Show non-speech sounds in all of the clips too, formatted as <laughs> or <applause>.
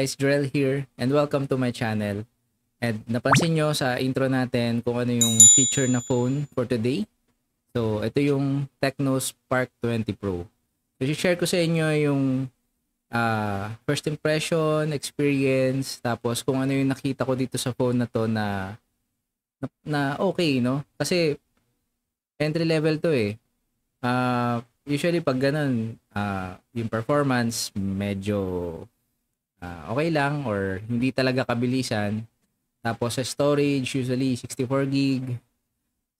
guys, Drell here and welcome to my channel. And napansin nyo sa intro natin kung ano yung feature na phone for today. So, ito yung Tecno Spark 20 Pro. So, share ko sa inyo yung uh, first impression, experience, tapos kung ano yung nakita ko dito sa phone na to na na, na okay, no? Kasi entry level to eh. Uh, usually pag ganun, uh, yung performance medyo uh, okay lang or hindi talaga kabilisan. Tapos sa storage, usually 64 gig.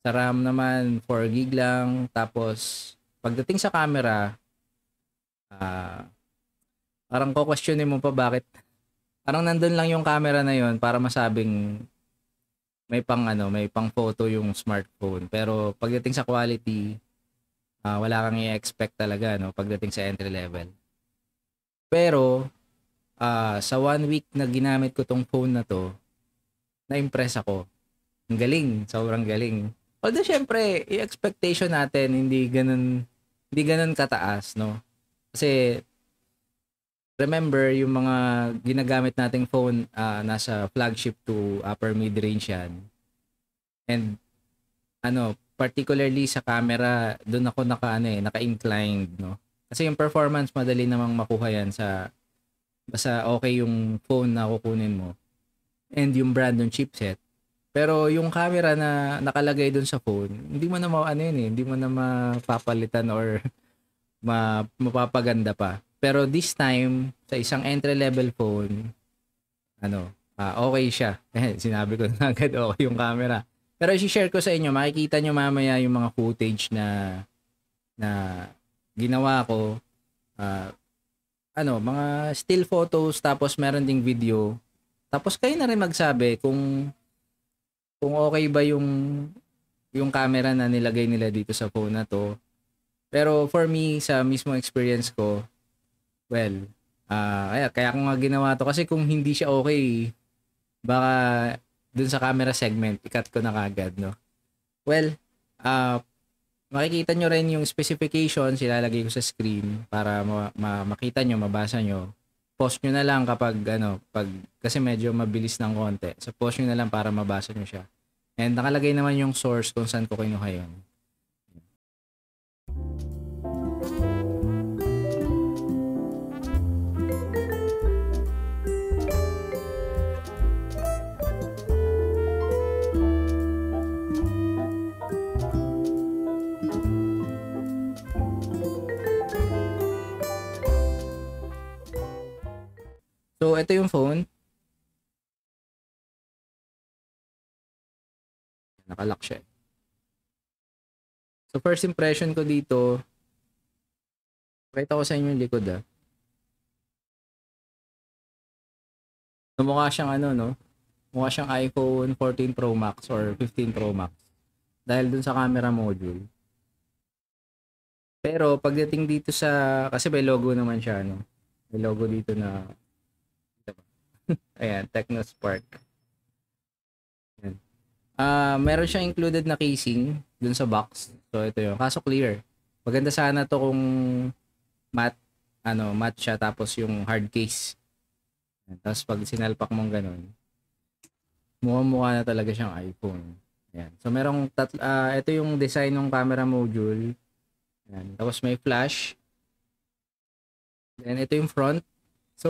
Sa RAM naman, 4 gig lang. Tapos, pagdating sa camera, uh, parang ko-questionin mo pa bakit. Parang nandun lang yung camera na yon para masabing may pang ano, may pang photo yung smartphone. Pero pagdating sa quality, uh, wala kang i-expect talaga no pagdating sa entry level. Pero uh, sa one week na ginamit ko tong phone na to, na-impress ako. Ang galing, sobrang galing. Although syempre, yung expectation natin hindi ganun hindi ganun kataas, no? Kasi remember yung mga ginagamit nating phone uh, nasa flagship to upper mid range yan. And ano, particularly sa camera, doon ako naka ano eh, naka-inclined, no? Kasi yung performance madali namang makuha yan sa Basta okay yung phone na kukunin mo and yung brand ng chipset. Pero yung camera na nakalagay doon sa phone, hindi mo na ma ano yun eh, hindi mo na mapapalitan or <laughs> ma, mapapaganda pa. Pero this time, sa isang entry level phone, ano, uh, okay siya. Eh, <laughs> sinabi ko na agad okay yung camera. Pero i-share ko sa inyo, makikita nyo mamaya yung mga footage na na ginawa ko uh, ano, mga still photos tapos meron ding video. Tapos kayo na rin magsabi kung kung okay ba yung yung camera na nilagay nila dito sa phone na to. Pero for me sa mismo experience ko, well, ah uh, kaya ko nga ginawa to kasi kung hindi siya okay, baka dun sa camera segment ikat ko na kagad, no. Well, uh, makikita nyo rin yung specifications, ilalagay ko sa screen para ma- ma- makita nyo, mabasa nyo. Post nyo na lang kapag ano, pag, kasi medyo mabilis ng konti. So post nyo na lang para mabasa nyo siya. And nakalagay naman yung source kung saan ko kinuha yun. So, ito yung phone. Nakalock siya. So, first impression ko dito, pakita ko sa inyo yung likod ah. So, mukha siyang ano, no? Mukha siyang iPhone 14 Pro Max or 15 Pro Max. Dahil dun sa camera module. Pero pagdating dito sa kasi may logo naman siya no. May logo dito na Ayan, Technospark. Ayan. Uh, meron siyang included na casing dun sa box. So, ito yun. Kaso clear. Maganda sana to kung mat ano, mat siya tapos yung hard case. Tapos pag sinalpak mong ganun, mukha-mukha na talaga siyang iPhone. Ayan. So, merong tatlo, uh, ah, ito yung design ng camera module. Ayan. Tapos may flash. Then, ito yung front. So,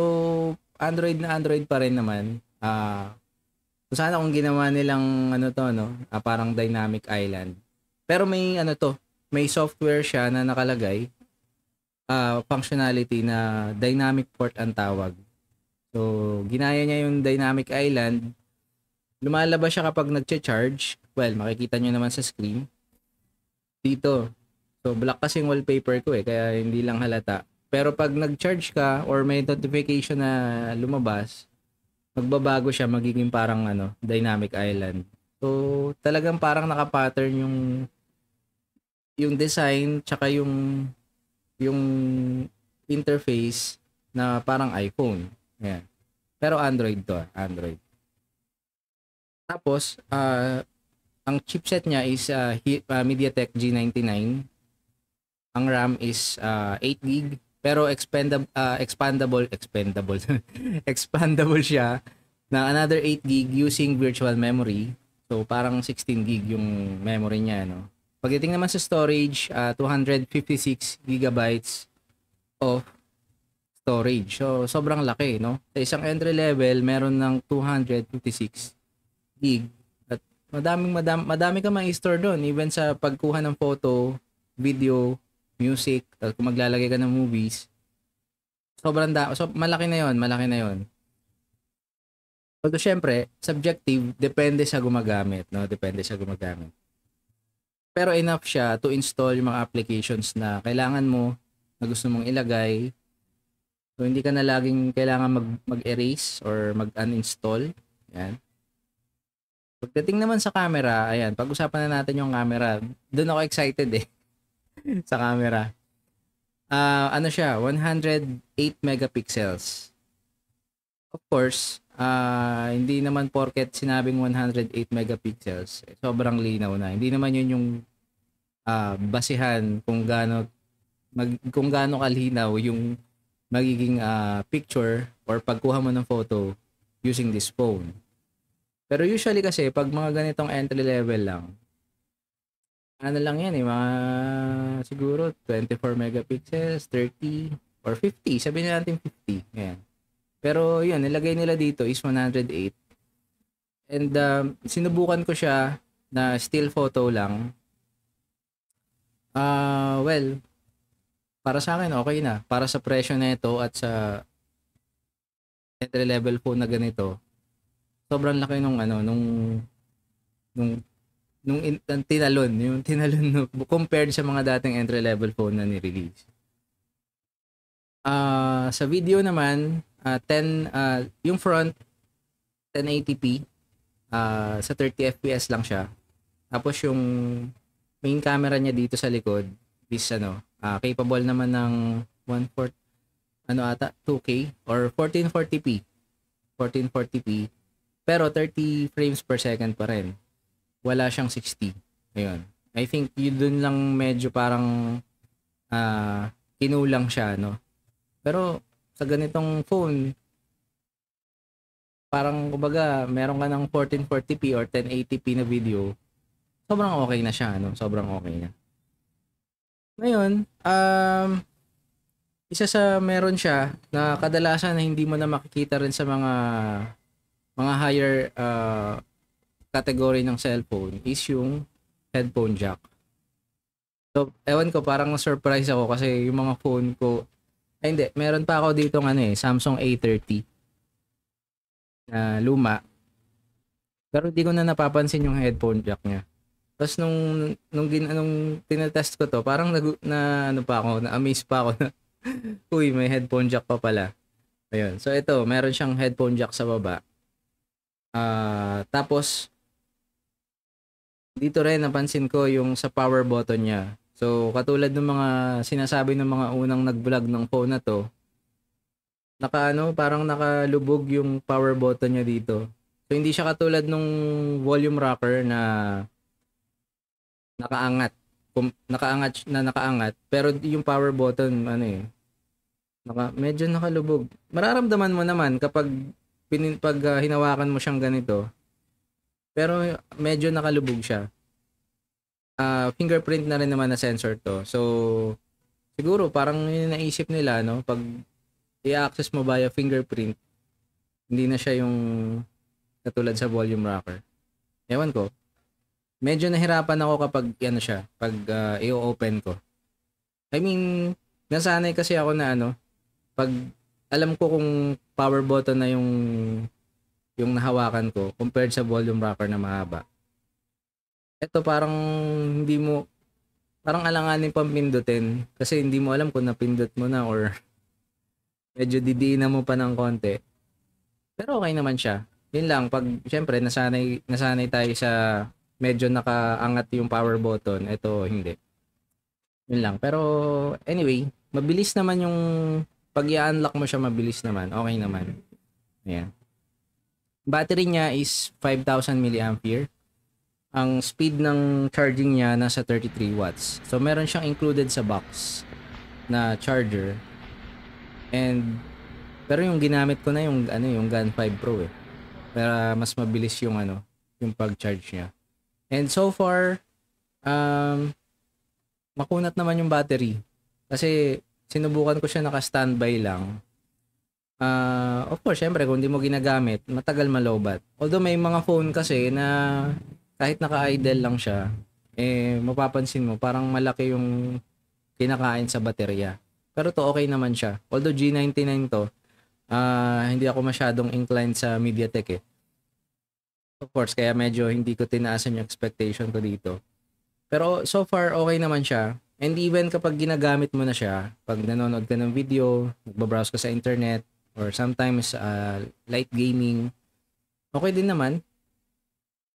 Android na Android pa rin naman. Ah, uh, sana kung ginawa nilang ano to no, uh, parang dynamic island. Pero may ano to, may software siya na nakalagay uh, functionality na dynamic port ang tawag. So, ginaya niya yung dynamic island. Lumalabas siya kapag nagche-charge. Well, makikita niyo naman sa screen. Dito. So, black kasi yung wallpaper ko eh, kaya hindi lang halata. Pero pag nag-charge ka or may notification na lumabas, magbabago siya, magiging parang ano, dynamic island. So, talagang parang naka-pattern yung yung design tsaka yung yung interface na parang iPhone. Ayan. Pero Android to, ah, Android. Tapos, uh, ang chipset niya is uh, uh, MediaTek G99. Ang RAM is uh, 8 gb pero expendable, uh, ah, expandable, expendable, <laughs> expandable siya na another 8 gig using virtual memory. So parang 16 gig yung memory niya, no? Pagdating naman sa storage, uh, ah, 256 gigabytes of storage. So sobrang laki, no? Sa isang entry level, meron ng 256 gig. At madaming madami, madami ka ma-store doon even sa pagkuha ng photo, video, music, tapos kung maglalagay ka ng movies, sobrang da, so malaki na 'yon, malaki na 'yon. Pero syempre, subjective, depende sa gumagamit, no? Depende sa gumagamit. Pero enough siya to install yung mga applications na kailangan mo, na gusto mong ilagay. So hindi ka na laging kailangan mag, mag-erase or mag-uninstall. Yan. Pagdating naman sa camera, ayan, pag-usapan na natin yung camera. Doon ako excited eh. <laughs> sa camera. Uh, ano siya, 108 megapixels. Of course, uh, hindi naman porket sinabing 108 megapixels, eh, sobrang linaw na. Hindi naman yun yung uh, basihan kung gaano mag, kung gaano kalinaw yung magiging uh, picture or pagkuha mo ng photo using this phone. Pero usually kasi pag mga ganitong entry level lang, ano lang yan eh, mga siguro 24 megapixels, 30, or 50. Sabihin na natin 50. Ayan. Pero yun, nilagay nila dito is 108. And um, sinubukan ko siya na still photo lang. Uh, well, para sa akin okay na. Para sa presyo na ito at sa entry level phone na ganito, sobrang laki nung ano, nung nung nung in, tinalon, yung tinalon no, <laughs> compared sa mga dating entry level phone na ni-release. Uh, sa video naman, uh, 10 uh, yung front 1080p uh, ah, sa 30 FPS lang siya. Tapos yung main camera niya dito sa likod is ano, uh, capable naman ng 1 ano ata 2K or 1440p. 1440p pero 30 frames per second pa rin wala siyang 60. Ayun. I think yun dun lang medyo parang uh, kinulang siya, no? Pero sa ganitong phone, parang kumbaga meron ka ng 1440p or 1080p na video, sobrang okay na siya, no? Sobrang okay na. Ngayon, um, isa sa meron siya na kadalasan na hindi mo na makikita rin sa mga mga higher uh, category ng cellphone is yung headphone jack. So, ewan ko, parang surprise ako kasi yung mga phone ko, ay hindi, meron pa ako dito ng ano eh, Samsung A30 na luma. Pero hindi ko na napapansin yung headphone jack niya. Tapos nung nung gin, nung tinetest ko to, parang nag, na ano pa ako, na amaze pa ako na <laughs> uy, may headphone jack pa pala. Ayun. So ito, meron siyang headphone jack sa baba. Ah, uh, tapos dito rin napansin ko yung sa power button niya. So, katulad ng mga sinasabi ng mga unang nag-vlog ng phone na to, nakaano ano, parang nakalubog yung power button niya dito. So, hindi siya katulad nung volume rocker na nakaangat. Kung, nakaangat na nakaangat. Pero yung power button, ano eh, naka, medyo nakalubog. Mararamdaman mo naman kapag pinin, pag, uh, hinawakan mo siyang ganito, pero medyo nakalubog siya. Uh, fingerprint na rin naman na sensor to. So, siguro parang yun naisip nila, no? Pag i-access mo via fingerprint, hindi na siya yung katulad sa volume rocker. Ewan ko. Medyo nahirapan ako kapag ano siya, pag uh, i-open ko. I mean, nasanay kasi ako na ano, pag alam ko kung power button na yung yung nahawakan ko compared sa volume rocker na mahaba. Ito parang hindi mo parang alanganin pang pindutin kasi hindi mo alam kung napindot mo na or <laughs> medyo didiin na mo pa ng konti. Pero okay naman siya. Yun lang, pag syempre nasanay, nasanay tayo sa medyo nakaangat yung power button, ito hindi. Yun lang. Pero anyway, mabilis naman yung pag i-unlock mo siya, mabilis naman. Okay naman. Ayan battery niya is 5,000 mAh. Ang speed ng charging niya nasa 33 watts. So meron siyang included sa box na charger. And pero yung ginamit ko na yung ano yung Gun 5 Pro eh. Para mas mabilis yung ano, yung pag-charge niya. And so far um makunat naman yung battery. Kasi sinubukan ko siya naka-standby lang uh, of course, syempre, kung hindi mo ginagamit, matagal malobat. Although may mga phone kasi na kahit naka-idle lang siya, eh, mapapansin mo, parang malaki yung kinakain sa baterya. Pero to okay naman siya. Although G99 to, uh, hindi ako masyadong inclined sa MediaTek eh. Of course, kaya medyo hindi ko tinaasan yung expectation ko dito. Pero so far, okay naman siya. And even kapag ginagamit mo na siya, pag nanonood ka ng video, nagbabrowse ka sa internet, or sometimes uh, light gaming. Okay din naman.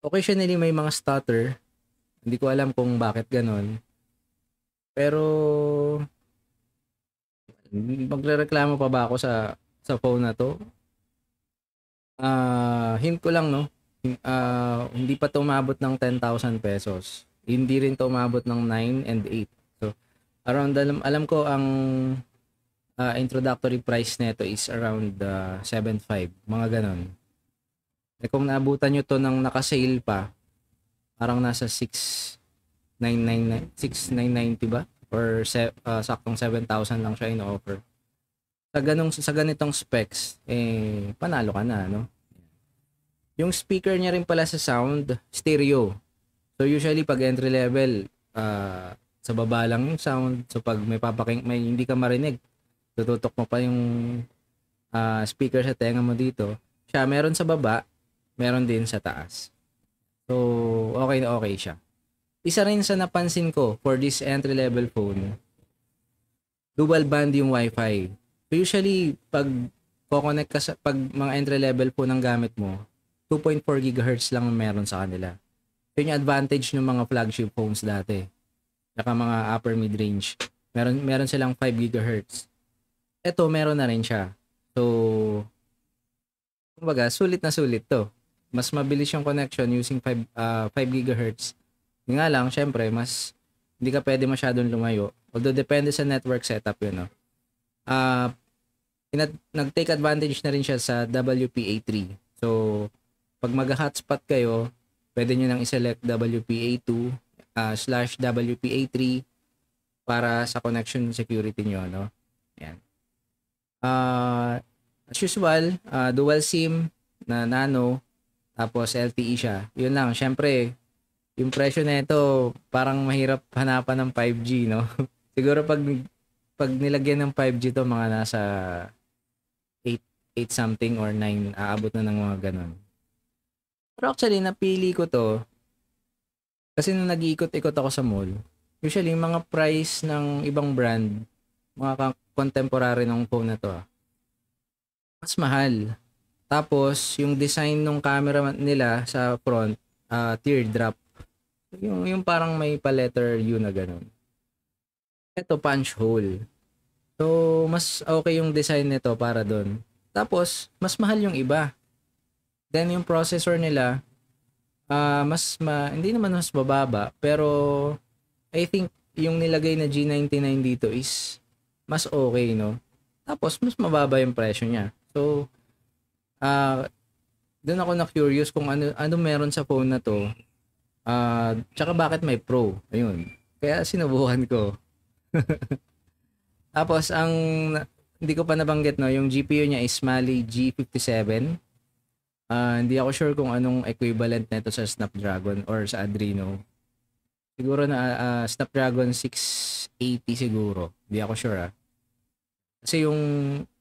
Occasionally may mga stutter. Hindi ko alam kung bakit ganon. Pero magrereklamo pa ba ako sa sa phone na to? Uh, hint ko lang no. Uh, hindi pa tumabot ng 10,000 pesos. Hindi rin tumabot ng 9 and 8. So around alam, alam ko ang uh, introductory price nito is around uh, ah, 7.5, mga ganon. Eh kung naabutan nyo to ng naka-sale pa, parang nasa 6,999, 6,990 ba? Or uh, saktong 7,000 lang siya in-offer. Sa, ganong, sa ganitong specs, eh, panalo ka na, no? Yung speaker niya rin pala sa sound, stereo. So usually pag entry level, uh, sa baba lang yung sound. So pag may papaking, may hindi ka marinig, tututok mo pa yung uh, speaker sa tenga mo dito. Siya, meron sa baba, meron din sa taas. So, okay na okay siya. Isa rin sa napansin ko for this entry-level phone, dual band yung wifi. So, usually, pag connect ka sa, pag mga entry-level po ng gamit mo, 2.4 GHz lang meron sa kanila. Yun yung advantage ng mga flagship phones dati. Saka mga upper mid-range. Meron, meron silang 5 GHz eto meron na rin siya. So, kumbaga, sulit na sulit to. Mas mabilis yung connection using 5, uh, 5 GHz. Hindi nga lang, syempre, mas hindi ka pwede masyadong lumayo. Although, depende sa network setup yun, no? Uh, inat- nag-take advantage na rin siya sa WPA3. So, pag mag-hotspot kayo, pwede nyo nang iselect WPA2 uh, ah, slash WPA3 para sa connection security nyo, no? Yan. Uh, as usual, uh, dual SIM na nano, tapos LTE siya. Yun lang, syempre, yung presyo na ito, parang mahirap hanapan ng 5G, no? <laughs> Siguro pag, pag nilagyan ng 5G to, mga nasa 8, 8 something or 9, aabot na ng mga ganun. Pero actually, napili ko to kasi nung nag-iikot-ikot ako sa mall, usually yung mga price ng ibang brand, mga contemporary nung phone na to, ah. mas mahal. Tapos, yung design nung camera nila sa front, uh, teardrop. Yung, yung parang may pa-letter U na ganun. Ito, punch hole. So, mas okay yung design nito para doon. Tapos, mas mahal yung iba. Then, yung processor nila, uh, mas ma, hindi naman mas bababa, pero I think yung nilagay na G99 dito is mas okay, no? Tapos, mas mababa yung presyo niya. So, uh, ah, doon ako na curious kung ano ano meron sa phone na to. uh, tsaka bakit may Pro? Ayun. Kaya sinubukan ko. <laughs> Tapos ang hindi ko pa nabanggit no, yung GPU niya is Mali G57. Uh, hindi ako sure kung anong equivalent nito sa Snapdragon or sa Adreno. Siguro na uh, Snapdragon 680 siguro. Hindi ako sure ah. Kasi yung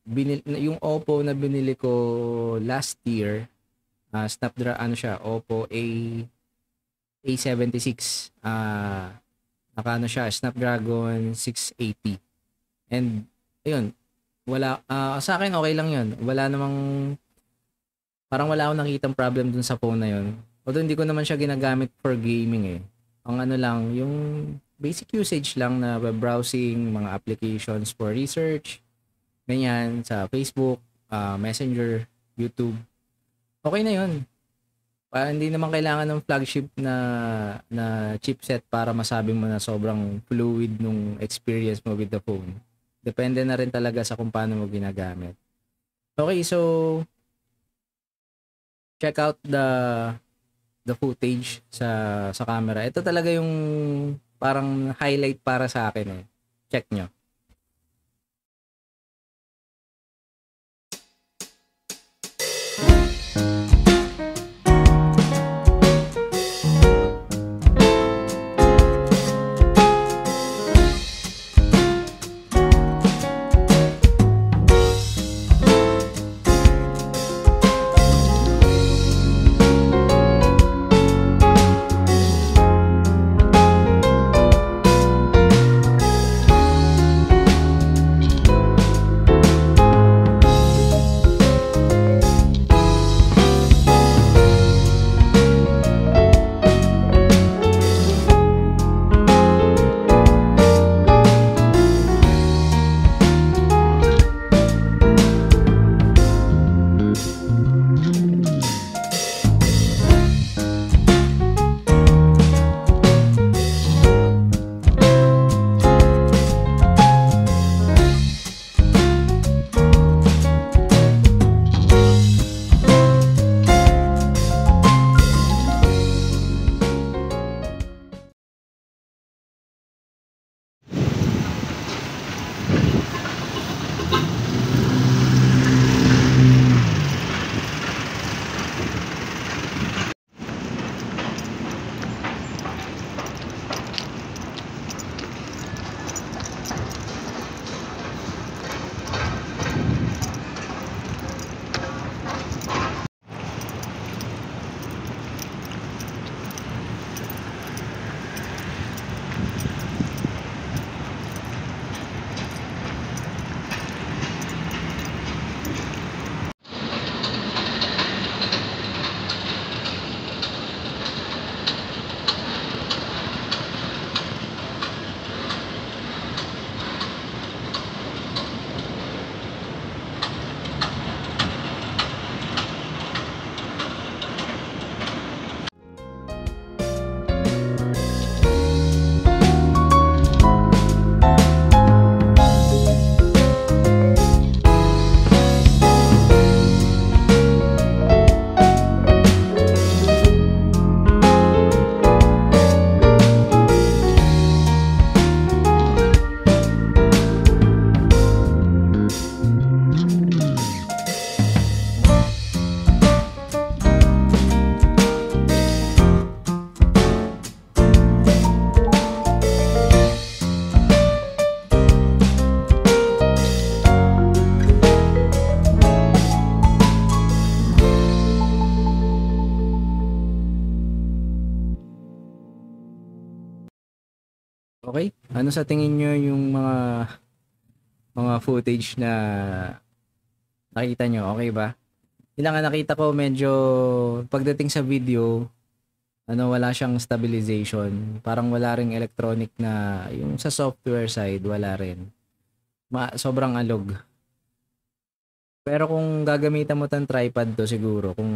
binil, yung Oppo na binili ko last year, uh, ah, Snapdragon ano siya, Oppo A A76. Ah uh, naka ano siya, Snapdragon 680. And ayun, wala uh, sa akin okay lang 'yun. Wala namang parang wala akong nakitang problem dun sa phone na 'yon. Although hindi ko naman siya ginagamit for gaming eh ang ano lang, yung basic usage lang na web browsing, mga applications for research, ganyan, sa Facebook, uh, Messenger, YouTube. Okay na yun. Para hindi naman kailangan ng flagship na na chipset para masabi mo na sobrang fluid nung experience mo with the phone. Depende na rin talaga sa kung paano mo ginagamit. Okay, so check out the the footage sa sa camera. Ito talaga yung parang highlight para sa akin eh. Check nyo. ano sa tingin nyo yung mga mga footage na nakita nyo? Okay ba? Ilang nakita ko medyo pagdating sa video, ano wala siyang stabilization. Parang wala ring electronic na yung sa software side wala rin. Ma- sobrang alog. Pero kung gagamitan mo tang tripod to siguro, kung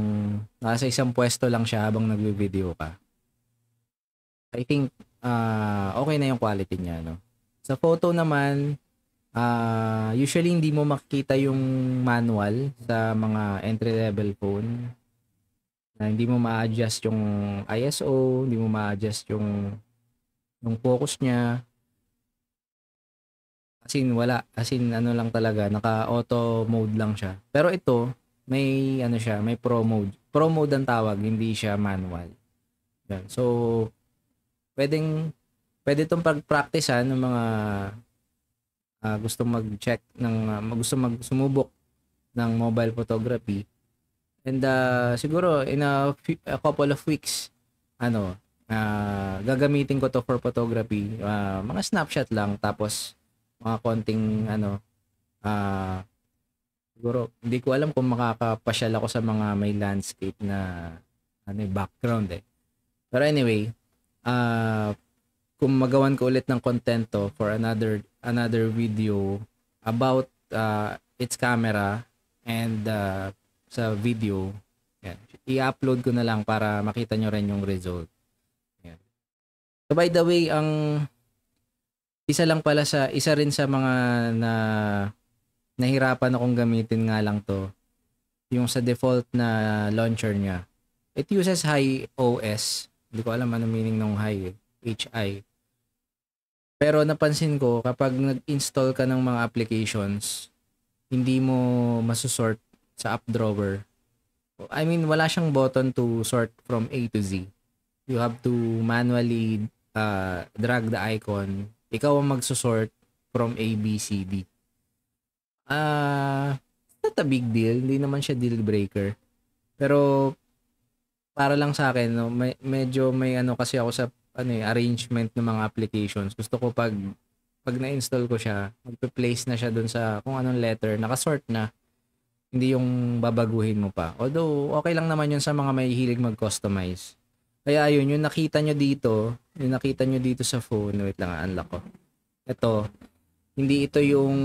nasa isang pwesto lang siya habang nagbe-video ka, I think uh, okay na yung quality niya. No? Sa photo naman, uh, usually hindi mo makikita yung manual sa mga entry-level phone. Na hindi mo ma-adjust yung ISO, hindi mo ma-adjust yung yung focus niya. As in, wala. As in, ano lang talaga. Naka-auto mode lang siya. Pero ito, may, ano siya, may pro mode. Pro mode ang tawag, hindi siya manual. So, pwedeng pwede itong pagpraktisan ah, ng mga uh, gusto mag-check ng uh, gusto magsumubok ng mobile photography. And uh, siguro in a, few, a couple of weeks ano uh, gagamitin ko to for photography. Uh, mga snapshot lang tapos mga konting ano uh, siguro hindi ko alam kung makakapasyal ako sa mga may landscape na ano background eh. Pero anyway, uh, kung magawan ko ulit ng content to for another another video about uh, its camera and uh, sa video yan. i-upload ko na lang para makita nyo rin yung result yan. so by the way ang isa lang pala sa isa rin sa mga na nahirapan akong gamitin nga lang to yung sa default na launcher niya it uses high OS hindi ko alam ano meaning ng hi eh. HI. Pero napansin ko, kapag nag-install ka ng mga applications, hindi mo masusort sa app drawer. I mean, wala siyang button to sort from A to Z. You have to manually uh, drag the icon. Ikaw ang magsusort from A, B, C, D. Ah, uh, not a big deal. Hindi naman siya deal breaker. Pero para lang sa akin, no, may, medyo may ano kasi ako sa ano eh, arrangement ng mga applications. Gusto ko pag pag na-install ko siya, magpe-place na siya doon sa kung anong letter, naka-sort na. Hindi yung babaguhin mo pa. Although, okay lang naman yun sa mga may hilig mag-customize. Kaya ayun, yung nakita nyo dito, yung nakita nyo dito sa phone, wait lang, ah, unlock ko. Ito, hindi ito yung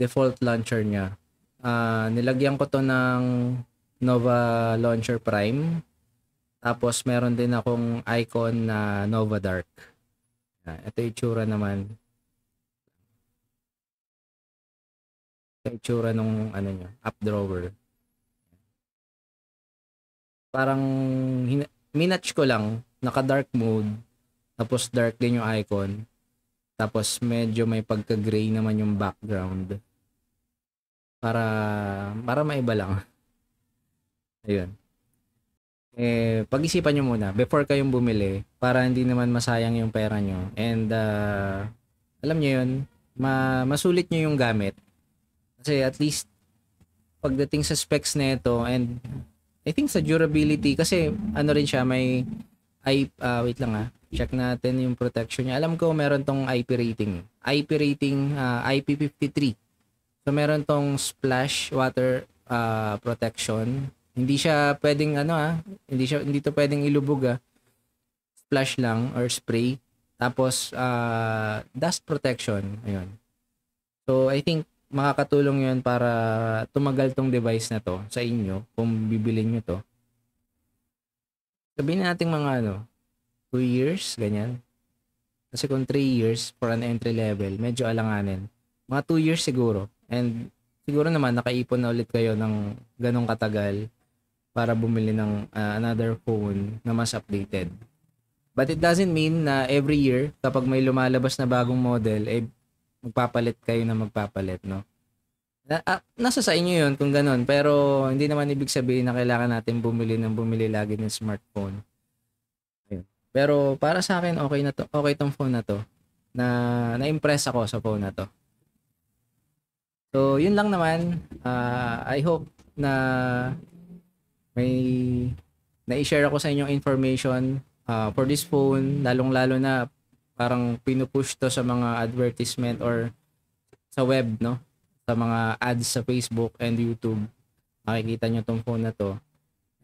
default launcher niya. Uh, nilagyan ko to ng Nova Launcher Prime. Tapos meron din akong icon na Nova Dark. Ito yung tsura naman. Ito yung tsura nung ano nyo, up drawer. Parang minatch ko lang, naka dark mode, tapos dark din yung icon. Tapos medyo may pagka-gray naman yung background. Para para maiba lang. <laughs> Ayun. Eh, pag-isipan nyo muna before kayong bumili para hindi naman masayang yung pera nyo. And uh, alam nyo yun, ma masulit nyo yung gamit. Kasi at least pagdating sa specs na ito and I think sa durability kasi ano rin siya may I, uh, wait lang ha, ah. check natin yung protection niya. Alam ko meron tong IP rating. Eh. IP rating uh, IP53. So meron tong splash water uh, protection hindi siya pwedeng ano ah, hindi siya hindi to pwedeng ilubog ah. Splash lang or spray. Tapos uh, dust protection, ayun. So I think makakatulong 'yon para tumagal tong device na to sa inyo kung bibilin niyo to. Sabihin natin mga ano, 2 years, ganyan. Kasi kung 3 years for an entry level, medyo alanganin. Mga 2 years siguro. And siguro naman nakaipon na ulit kayo ng ganong katagal para bumili ng uh, another phone na mas updated. But it doesn't mean na every year kapag may lumalabas na bagong model eh magpapalit kayo na magpapalit, no? Na, ah, nasa sa inyo 'yon kung ganun, pero hindi naman ibig sabihin na kailangan natin bumili ng bumili lagi ng smartphone. Ayun. Pero para sa akin okay na to, okay tong phone na to. Na na-impress ako sa phone na to. So, yun lang naman. Uh, I hope na may na-share ako sa inyong information uh, for this phone, lalong-lalo na parang pinupush to sa mga advertisement or sa web, no? Sa mga ads sa Facebook and YouTube. Makikita nyo tong phone na to.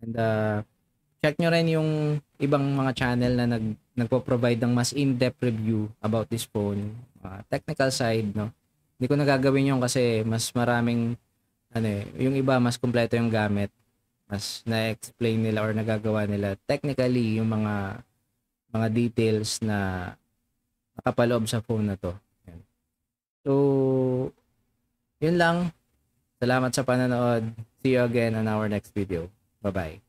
And uh, check nyo rin yung ibang mga channel na nag, nagpo-provide ng mas in-depth review about this phone. Uh, technical side, no? Hindi ko nagagawin yun kasi mas maraming ano eh, yung iba mas kumpleto yung gamit mas na-explain nila or nagagawa nila technically yung mga mga details na nakapaloob sa phone na to. So, yun lang. Salamat sa panonood. See you again on our next video. Bye-bye.